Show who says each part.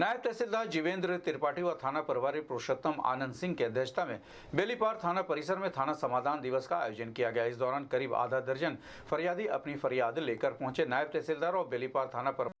Speaker 1: नायब तहसीलदार जीवेंद्र त्रिपाठी व थाना प्रभारी पुरुषोत्तम आनंद सिंह की अध्यक्षता में बेलीपार थाना परिसर में थाना समाधान दिवस का आयोजन किया गया इस दौरान करीब आधा दर्जन फरियादी अपनी फरियाद लेकर पहुंचे नायब तहसीलदार और बेलीपार थाना पर